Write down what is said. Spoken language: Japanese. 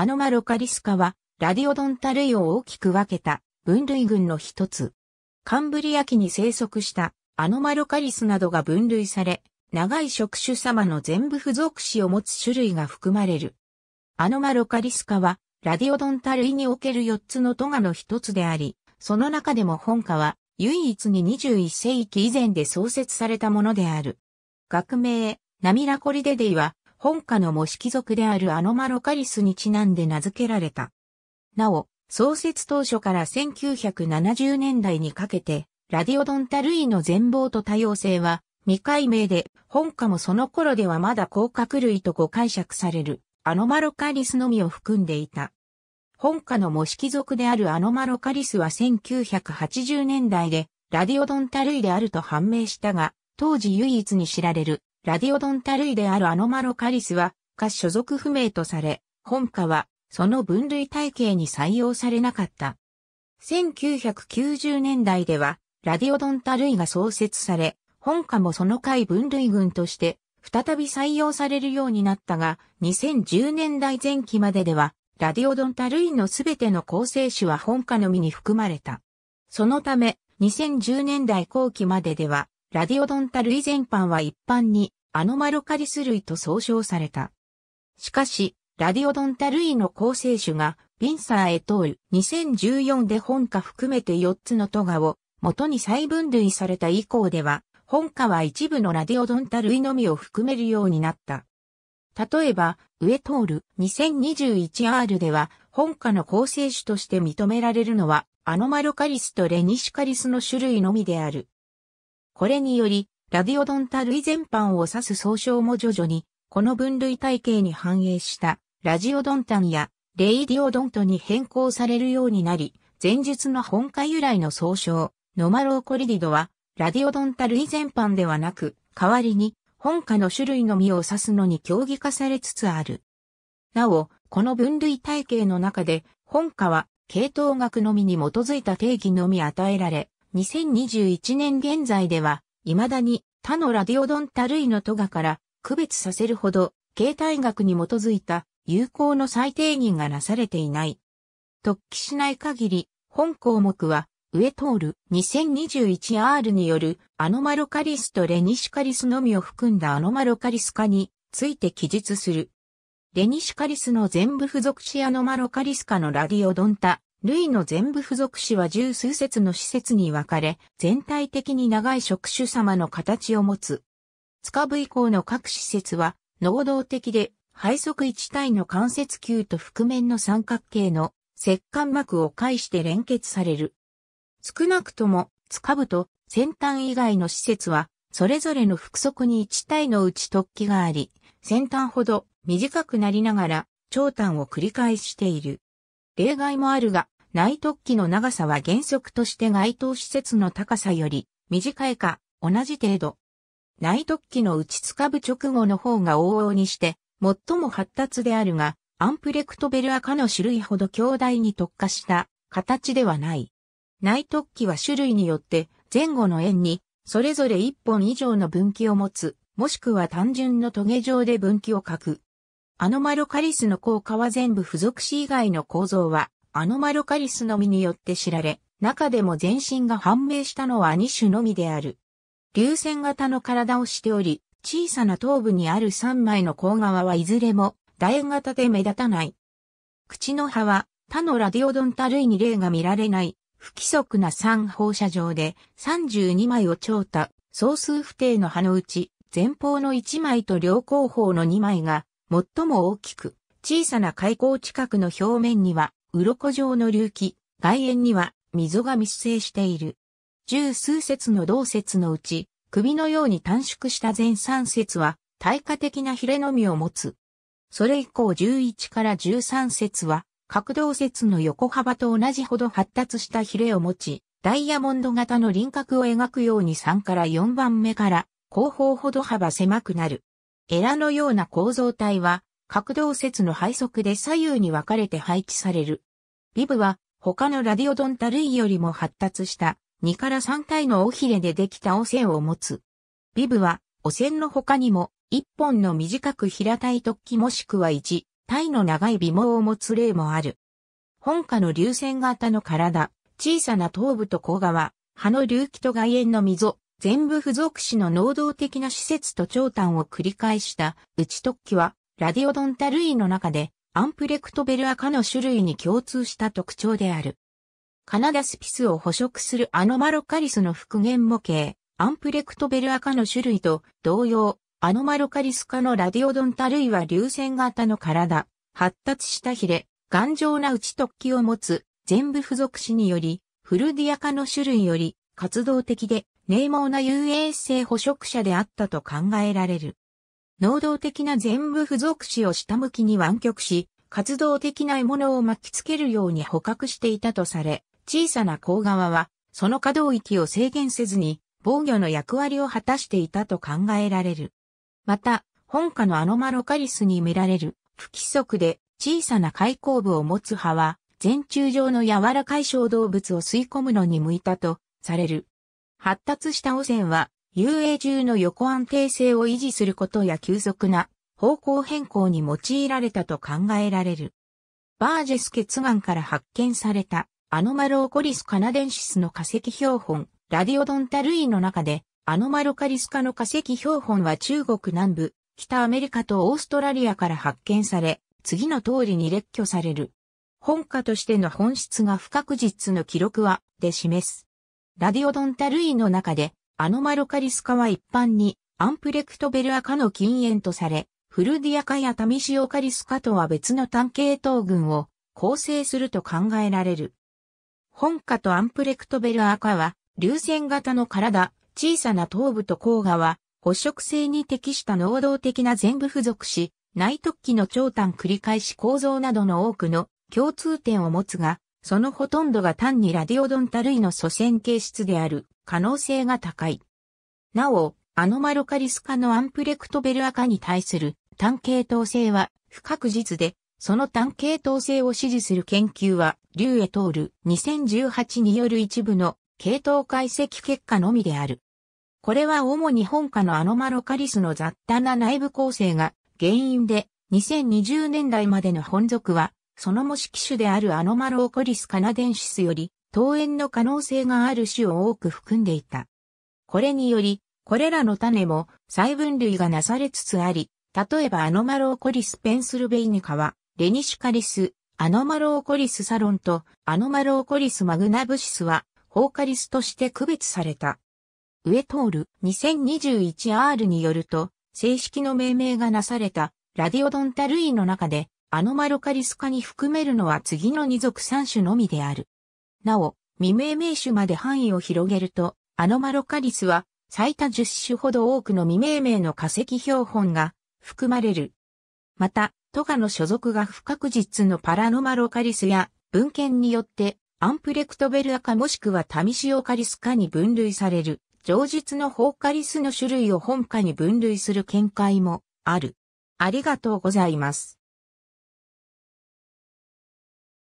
アノマロカリス科は、ラディオドンタ類を大きく分けた分類群の一つ。カンブリア紀に生息したアノマロカリスなどが分類され、長い触手様の全部付属子を持つ種類が含まれる。アノマロカリス科は、ラディオドンタ類における4つのトガの一つであり、その中でも本科は唯一に21世紀以前で創設されたものである。学名、ナミラコリデデイは、本家の模式族であるアノマロカリスにちなんで名付けられた。なお、創設当初から1970年代にかけて、ラディオドンタ類の全貌と多様性は未解明で、本家もその頃ではまだ甲殻類と誤解釈されるアノマロカリスのみを含んでいた。本家の模式族であるアノマロカリスは1980年代でラディオドンタ類であると判明したが、当時唯一に知られるラディオドンタ類であるアノマロカリスは、か所属不明とされ、本科は、その分類体系に採用されなかった。1990年代では、ラディオドンタ類が創設され、本科もその回分類群として、再び採用されるようになったが、2010年代前期まででは、ラディオドンタ類のすべての構成種は本科のみに含まれた。そのため、2010年代後期まででは、ラディオドンタ類全般は一般にアノマロカリス類と総称された。しかし、ラディオドンタ類の構成種が、ビンサーエトール2014で本科含めて4つのトガを元に再分類された以降では、本科は一部のラディオドンタ類のみを含めるようになった。例えば、ウエトール 2021R では、本科の構成種として認められるのは、アノマロカリスとレニシカリスの種類のみである。これにより、ラディオドンタ類全般を指す総称も徐々に、この分類体系に反映した、ラジオドンタンや、レイディオドントに変更されるようになり、前述の本科由来の総称、ノマローコリディドは、ラディオドンタ類全般ではなく、代わりに、本科の種類のみを指すのに競技化されつつある。なお、この分類体系の中で、本科は、系統学のみに基づいた定義のみ与えられ、2021年現在では、未だに他のラディオドンタ類のトガから区別させるほど、形態学に基づいた有効の最低限がなされていない。突起しない限り、本項目は、ウトール 2021R によるアノマロカリスとレニシカリスのみを含んだアノマロカリス化について記述する。レニシカリスの全部付属しアノマロカリス化のラディオドンタ類の全部付属詞は十数節の施設に分かれ、全体的に長い職種様の形を持つ。塚部以降の各施設は、能動的で、背側一体の関節球と覆面の三角形の石管膜を介して連結される。少なくとも、塚部と先端以外の施設は、それぞれの腹側に一体のうち突起があり、先端ほど短くなりながら、長短を繰り返している。例外もあるが、内突起の長さは原則として該当施設の高さより短いか同じ程度。内突起の打ちつかぶ直後の方が往々にして最も発達であるが、アンプレクトベルアカの種類ほど強大に特化した形ではない。内突起は種類によって前後の円にそれぞれ1本以上の分岐を持つ、もしくは単純のトゲ状で分岐を書く。アノマロカリスの効果は全部付属子以外の構造は、アノマロカリスのみによって知られ、中でも全身が判明したのは2種のみである。流線型の体をしており、小さな頭部にある3枚の甲側はいずれも楕円型で目立たない。口の葉は他のラディオドンタ類に例が見られない不規則な3放射状で32枚を超多、総数不定の葉のうち前方の1枚と両後方の2枚が最も大きく、小さな海溝近くの表面には、鱗状の隆起、外縁には溝が密生している。十数節の同節のうち、首のように短縮した全三節は、対価的なヒレのみを持つ。それ以降11から13節は、角動節の横幅と同じほど発達したヒレを持ち、ダイヤモンド型の輪郭を描くように3から4番目から後方ほど幅狭くなる。エラのような構造体は、角動節の配速で左右に分かれて配置される。ビブは、他のラディオドンタ類よりも発達した2から3体の尾ひれでできた汚染を持つ。ビブは汚染の他にも1本の短く平たい突起もしくは1体の長い尾毛を持つ例もある。本家の流線型の体、小さな頭部と甲側、葉の隆起と外縁の溝、全部付属種の能動的な施設と長短を繰り返した内突起は、ラディオドンタ類の中で、アンプレクトベルアカの種類に共通した特徴である。カナダスピスを捕食するアノマロカリスの復元模型、アンプレクトベルアカの種類と同様、アノマロカリス科のラディオドンタ類は流線型の体、発達したヒレ、頑丈な内突起を持つ、全部付属種により、フルディア科の種類より活動的で名毛な遊泳性捕食者であったと考えられる。能動的な全部付属詞を下向きに湾曲し、活動的な獲物を巻きつけるように捕獲していたとされ、小さな甲側は、その可動域を制限せずに、防御の役割を果たしていたと考えられる。また、本家のアノマロカリスに見られる、不規則で小さな開口部を持つ葉は、全中状の柔らかい小動物を吸い込むのに向いたとされる。発達した汚染は、遊泳中の横安定性を維持することや急速な方向変更に用いられたと考えられる。バージェス血岩から発見されたアノマロオコリスカナデンシスの化石標本、ラディオドンタ類の中で、アノマロカリスカの化石標本は中国南部、北アメリカとオーストラリアから発見され、次の通りに列挙される。本家としての本質が不確実の記録は、で示す。ラディオドンタ類の中で、アノマロカリス化は一般に、アンプレクトベルア化の禁煙とされ、フルディア化やタミシオカリス化とは別の単系統群を構成すると考えられる。本科とアンプレクトベルア化は、流線型の体、小さな頭部と甲賀は、捕食性に適した能動的な全部付属し、内突起の長短繰り返し構造などの多くの共通点を持つが、そのほとんどが単にラディオドンタ類の祖先形質である可能性が高い。なお、アノマロカリス科のアンプレクトベルア科に対する単系統性は不確実で、その単系統性を支持する研究は、リュウエトール2018による一部の系統解析結果のみである。これは主に本科のアノマロカリスの雑多な内部構成が原因で、2020年代までの本属はその模式種であるアノマローコリスカナデンシスより、投炎の可能性がある種を多く含んでいた。これにより、これらの種も細分類がなされつつあり、例えばアノマローコリスペンスルベイニカは、レニシュカリス、アノマローコリスサロンとアノマローコリスマグナブシスは、ホーカリスとして区別された。ウトール、2021R によると、正式の命名がなされたラディオドンタ類の中でアノマロカリス科に含めるのは次の二属三種のみである。なお、未命名種まで範囲を広げると、アノマロカリスは最多10種ほど多くの未命名の化石標本が含まれる。また、トガの所属が不確実のパラノマロカリスや文献によってアンプレクトベルアカもしくはタミシオカリス科に分類される、常実のホーカリスの種類を本科に分類する見解もある。ありがとうございます。